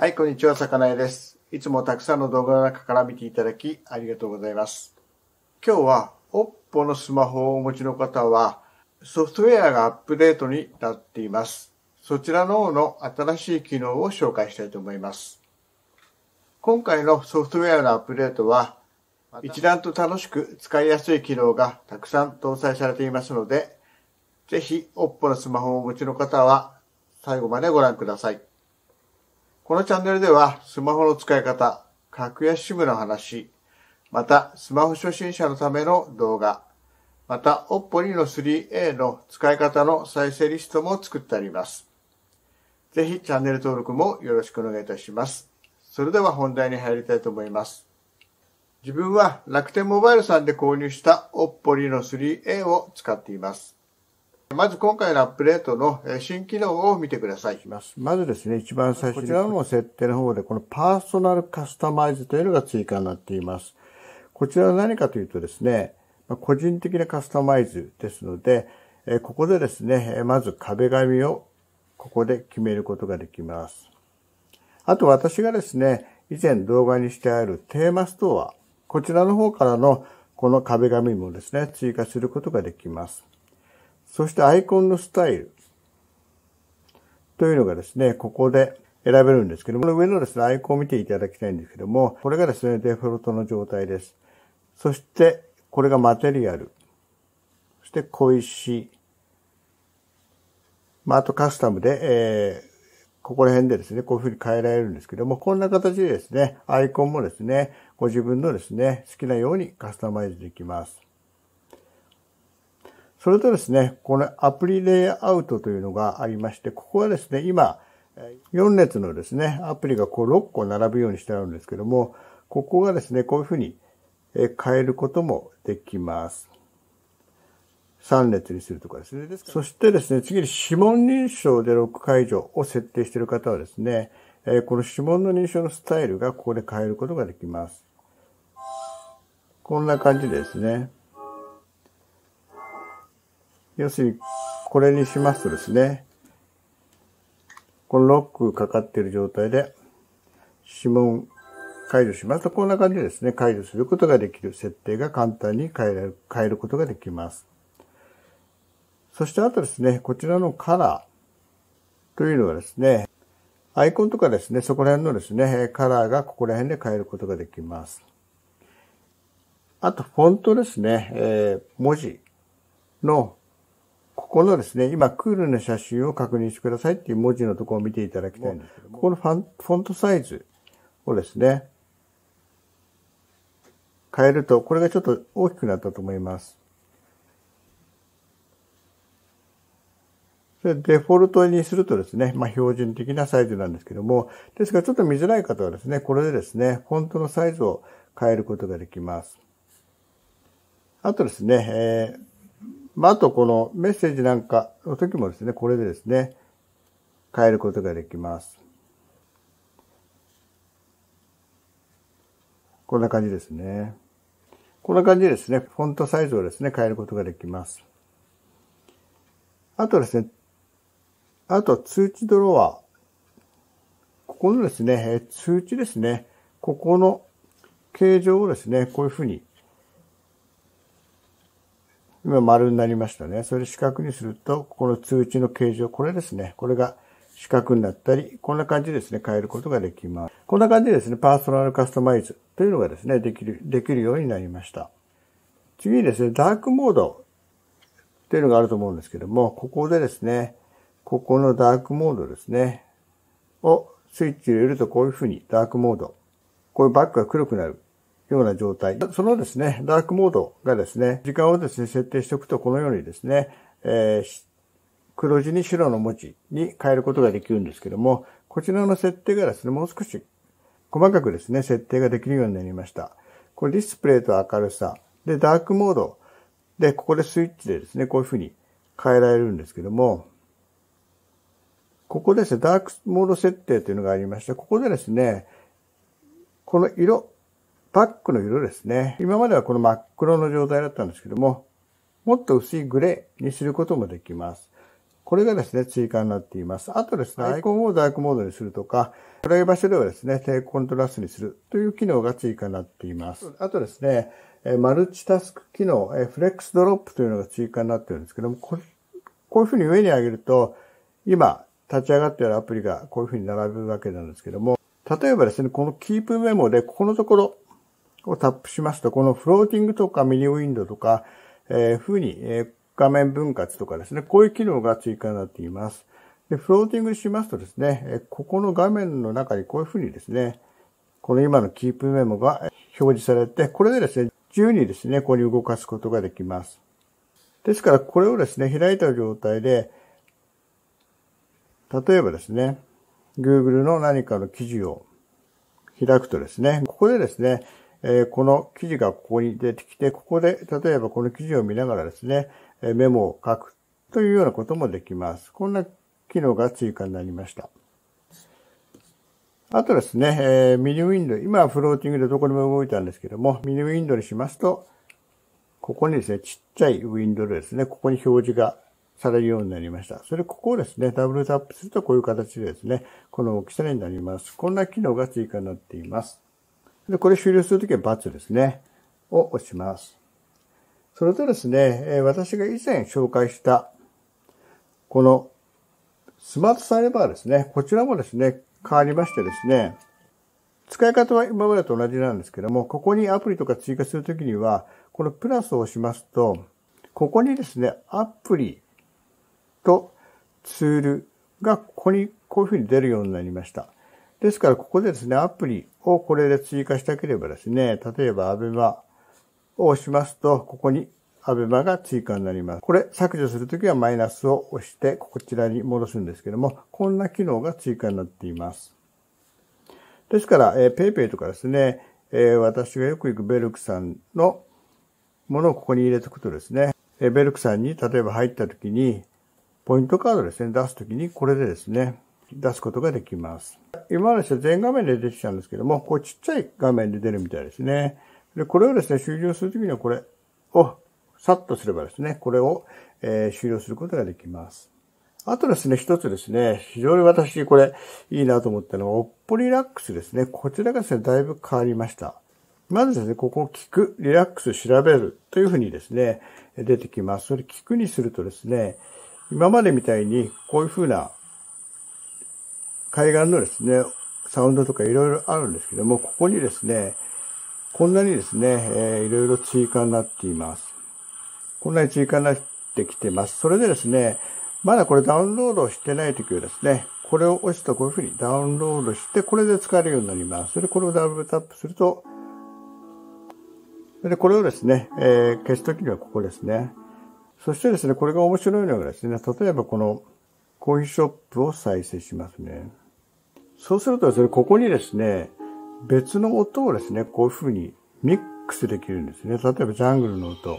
はい、こんにちは、さかなえです。いつもたくさんの動画の中から見ていただきありがとうございます。今日は Oppo のスマホをお持ちの方はソフトウェアがアップデートになっています。そちらの方の新しい機能を紹介したいと思います。今回のソフトウェアのアップデートは一段と楽しく使いやすい機能がたくさん搭載されていますので、ぜひ Oppo のスマホをお持ちの方は最後までご覧ください。このチャンネルではスマホの使い方、格安 SIM の話、またスマホ初心者のための動画、また o p p o n の 3A の使い方の再生リストも作ってあります。ぜひチャンネル登録もよろしくお願いいたします。それでは本題に入りたいと思います。自分は楽天モバイルさんで購入した o p p o n の 3A を使っています。まず今回のアップデートの新機能を見てください。まずですね、一番最初にこちらも設定の方で、このパーソナルカスタマイズというのが追加になっています。こちらは何かというとですね、個人的なカスタマイズですので、ここでですね、まず壁紙をここで決めることができます。あと私がですね、以前動画にしてあるテーマストア、こちらの方からのこの壁紙もですね、追加することができます。そしてアイコンのスタイルというのがですね、ここで選べるんですけども、この上のですね、アイコンを見ていただきたいんですけども、これがですね、デフォルトの状態です。そして、これがマテリアル。そして、小石。まあ、あとカスタムで、えー、ここら辺でですね、こういうふうに変えられるんですけども、こんな形でですね、アイコンもですね、ご自分のですね、好きなようにカスタマイズできます。それとですね、このアプリレイアウトというのがありまして、ここはですね、今、4列のですね、アプリがこう6個並ぶようにしてあるんですけども、ここがですね、こういうふうに変えることもできます。3列にするとかですね。そしてですね、次に指紋認証で6解除を設定している方はですね、この指紋の認証のスタイルがここで変えることができます。こんな感じですね。要するに、これにしますとですね、このロックかかっている状態で、指紋解除しますと、こんな感じでですね、解除することができる設定が簡単に変えられる、変えることができます。そしてあとですね、こちらのカラーというのはですね、アイコンとかですね、そこら辺のですね、カラーがここら辺で変えることができます。あと、フォントですね、えー、文字のこのですね、今、クールな写真を確認してくださいっていう文字のところを見ていただきたいんですけどここのファンフォントサイズをですね、変えると、これがちょっと大きくなったと思います。それデフォルトにするとですね、まあ、標準的なサイズなんですけども、ですがちょっと見づらい方はですね、これでですね、フォントのサイズを変えることができます。あとですね、えー、まあ、あとこのメッセージなんかの時もですね、これでですね、変えることができます。こんな感じですね。こんな感じですね。フォントサイズをですね、変えることができます。あとですね、あと通知ドロー。ここのですね、通知ですね、ここの形状をですね、こういうふうに今丸になりましたね。それ四角にすると、ここの通知の形状、これですね。これが四角になったり、こんな感じですね、変えることができます。こんな感じでですね、パーソナルカスタマイズというのがですね、できる、できるようになりました。次にですね、ダークモードというのがあると思うんですけども、ここでですね、ここのダークモードですね、をスイッチ入れるとこういうふうにダークモード、こういうバックが黒くなるような状態。そのですね、ダークモードがですね、時間をですね、設定しておくとこのようにですね、えー、黒字に白の文字に変えることができるんですけども、こちらの設定がですね、もう少し細かくですね、設定ができるようになりました。これディスプレイと明るさ、で、ダークモード、で、ここでスイッチでですね、こういうふうに変えられるんですけども、ここですね、ダークモード設定というのがありまして、ここでですね、この色、バックの色ですね。今まではこの真っ黒の状態だったんですけども、もっと薄いグレーにすることもできます。これがですね、追加になっています。あとですね、アイコンをダークモードにするとか、暗い場所ではですね、低コントラストにするという機能が追加になっています。あとですね、マルチタスク機能、フレックスドロップというのが追加になってるんですけども、こういうふうに上に上げると、今立ち上がっているアプリがこういうふうに並ぶわけなんですけども、例えばですね、このキープメモでここのところ、をタップしますと、このフローティングとかミニウィンドウとか、えー、に、えー、画面分割とかですね、こういう機能が追加になっています。で、フローティングしますとですね、えここの画面の中にこういう風にですね、この今のキープメモが表示されて、これでですね、自由にですね、ここに動かすことができます。ですから、これをですね、開いた状態で、例えばですね、Google の何かの記事を開くとですね、ここでですね、えこの記事がここに出てきて、ここで、例えばこの記事を見ながらですね、メモを書くというようなこともできます。こんな機能が追加になりました。あとですね、えミニウィンドウ、今はフローティングでどこにも動いたんですけども、ミニウィンドウにしますと、ここにですね、ちっちゃいウィンドウですね、ここに表示がされるようになりました。それ、ここをですね、ダブルタップするとこういう形でですね、この大きさになります。こんな機能が追加になっています。で、これ終了するときは×ですね。を押します。それとですね、私が以前紹介した、このスマートサイレバーですね。こちらもですね、変わりましてですね、使い方は今までと同じなんですけども、ここにアプリとか追加するときには、このプラスを押しますと、ここにですね、アプリとツールがここにこういうふうに出るようになりました。ですから、ここでですね、アプリをこれで追加したければですね、例えば、アベマを押しますと、ここにアベマが追加になります。これ、削除するときはマイナスを押して、こちらに戻すんですけども、こんな機能が追加になっています。ですから、えー、PayPay とかですね、えー、私がよく行くベルクさんのものをここに入れておくとですね、えー、ベルクさんに例えば入ったときに、ポイントカードですね、出すときに、これでですね、出すことができます。今の人は全画面で出てきたんですけども、こうちっちゃい画面で出るみたいですね。で、これをですね、終了するときにはこれをさっとすればですね、これを、えー、終了することができます。あとですね、一つですね、非常に私これいいなと思ったのは、オッポリラックスですね。こちらがですね、だいぶ変わりました。まずですね、ここを聞く、リラックス、調べるというふうにですね、出てきます。それ聞くにするとですね、今までみたいにこういうふうな海岸のですね、サウンドとかいろいろあるんですけども、ここにですね、こんなにですね、えいろいろ追加になっています。こんなに追加になってきてます。それでですね、まだこれダウンロードしてない時はですね、これを押すとこういうふうにダウンロードして、これで使えるようになります。それでこれをダブルタップすると、でこれをですね、えー、消すときにはここですね。そしてですね、これが面白いのがですね、例えばこのコーヒーショップを再生しますね。そうするとですね、ここにですね、別の音をですね、こういう風にミックスできるんですね。例えばジャングルの音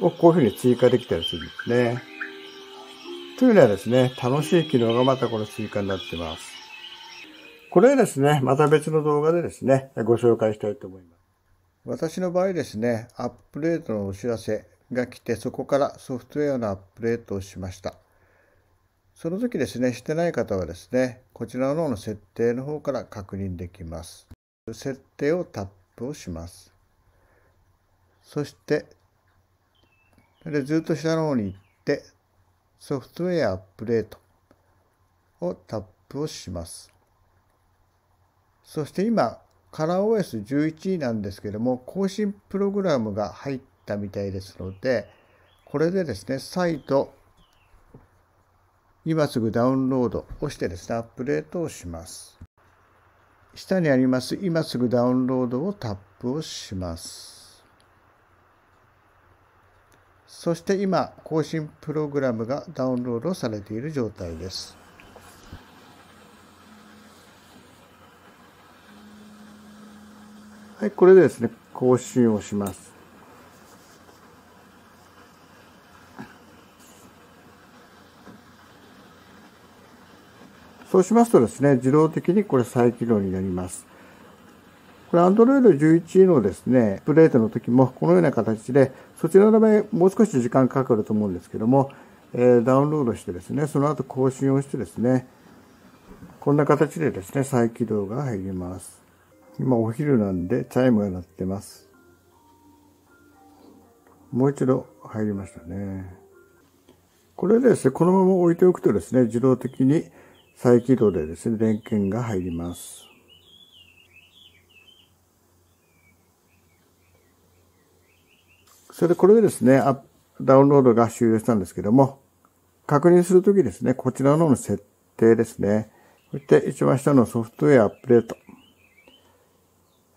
をこういう風に追加できたりするんですね。というのはですね、楽しい機能がまたこの追加になってます。これはですね、また別の動画でですね、ご紹介したいと思います。私の場合ですね、アップデートのお知らせが来て、そこからソフトウェアのアップデートをしました。その時ですね、してない方はですね、こちらのの設定の方から確認できます。設定をタップをします。そして、でずっと下の方に行って、ソフトウェアアップデートをタップをします。そして今、カラー OS11 なんですけども、更新プログラムが入ったみたいですので、これでですね、再度今すぐダウンロードをしてですね、アップデートをします。下にあります今すぐダウンロードをタップをします。そして今、更新プログラムがダウンロードされている状態です。はい、これでですね、更新をします。そうしますとですね、自動的にこれ再起動になります。これ Android 11のですね、プレートの時もこのような形で、そちらの場合もう少し時間かかると思うんですけども、えー、ダウンロードしてですね、その後更新をしてですね、こんな形でですね、再起動が入ります。今お昼なんでチャイムが鳴ってます。もう一度入りましたね。これですね、このまま置いておくとですね、自動的に再起動でですね、電源が入ります。それでこれでですね、ダウンロードが終了したんですけども、確認するときですね、こちらの設定ですね。こうやって一番下のソフトウェアアップデート。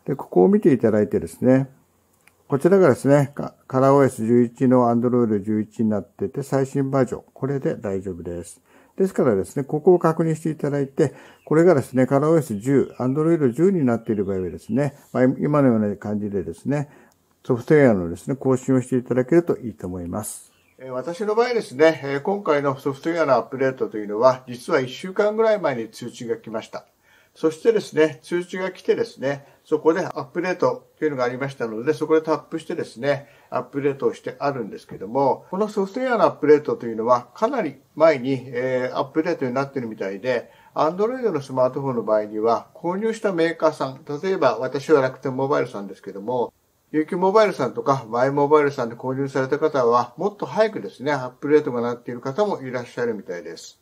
で、ここを見ていただいてですね、こちらがですね、カラー OS11 の Android 11になってて最新バージョン。これで大丈夫です。ですからですね、ここを確認していただいて、これがですね、カラー OS10、Android 10になっている場合はですね、まあ、今のような感じでですね、ソフトウェアのですね、更新をしていただけるといいと思います。私の場合ですね、今回のソフトウェアのアップデートというのは、実は1週間ぐらい前に通知が来ました。そしてですね、通知が来てですね、そこでアップデートというのがありましたので、そこでタップしてですね、アップデートをしてあるんですけども、このソフトウェアのアップデートというのはかなり前に、えー、アップデートになってるみたいで、Android のスマートフォンの場合には購入したメーカーさん、例えば私は楽天モバイルさんですけども、UQ モバイルさんとかマイモバイルさんで購入された方はもっと早くですね、アップデートがなっている方もいらっしゃるみたいです。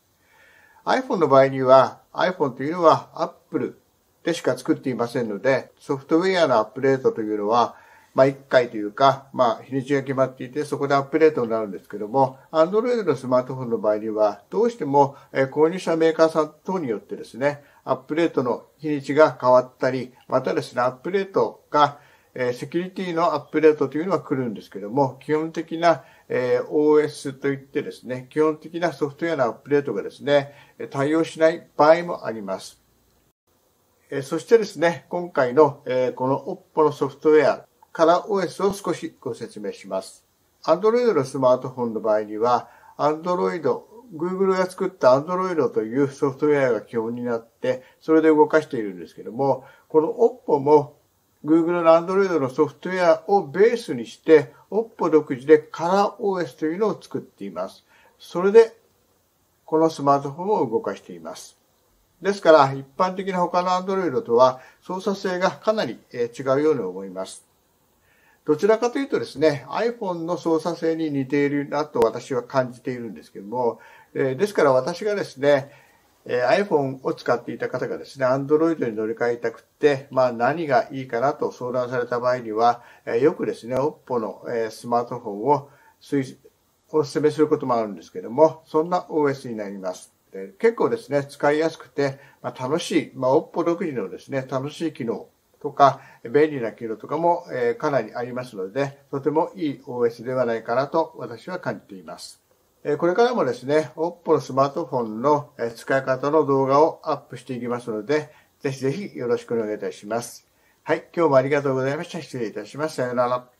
iPhone の場合には iPhone というのは Apple でしか作っていませんので、ソフトウェアのアップデートというのはまあ、1回というか、まあ、日にちが決まっていて、そこでアップデートになるんですけども、Android のスマートフォンの場合には、どうしても、え購入者メーカーさん等によってですね、アップデートの日にちが変わったり、またですね、アップデートが、えセキュリティのアップデートというのは来るんですけども、基本的な、え OS といってですね、基本的なソフトウェアのアップデートがですね、対応しない場合もあります。そしてですね、今回のこの OPPO のソフトウェアから l o s を少しご説明します。Android のスマートフォンの場合には、Android、Google が作った Android というソフトウェアが基本になって、それで動かしているんですけども、この Oppo も Google の Android のソフトウェアをベースにして、Oppo 独自でカラー o o s というのを作っています。それで、このスマートフォンを動かしています。ですから、一般的な他の Android とは操作性がかなり違うように思います。どちらかというとですね、iPhone の操作性に似ているなと私は感じているんですけども、えー、ですから私がですね、えー、iPhone を使っていた方がですね、Android に乗り換えたくって、まあ何がいいかなと相談された場合には、えー、よくですね、Oppo の、えスマートフォンをお勧めすることもあるんですけども、そんな OS になります。結構ですね、使いやすくて、まあ、楽しい、まあ、Oppo 独自のですね、楽しい機能とか、便利な機能とかも、えかなりありますので、とてもいい OS ではないかなと私は感じています。えこれからもですね、OPPO のスマートフォンの、え使い方の動画をアップしていきますので、ぜひぜひよろしくお願いいたします。はい、今日もありがとうございました。失礼いたします。さようなら。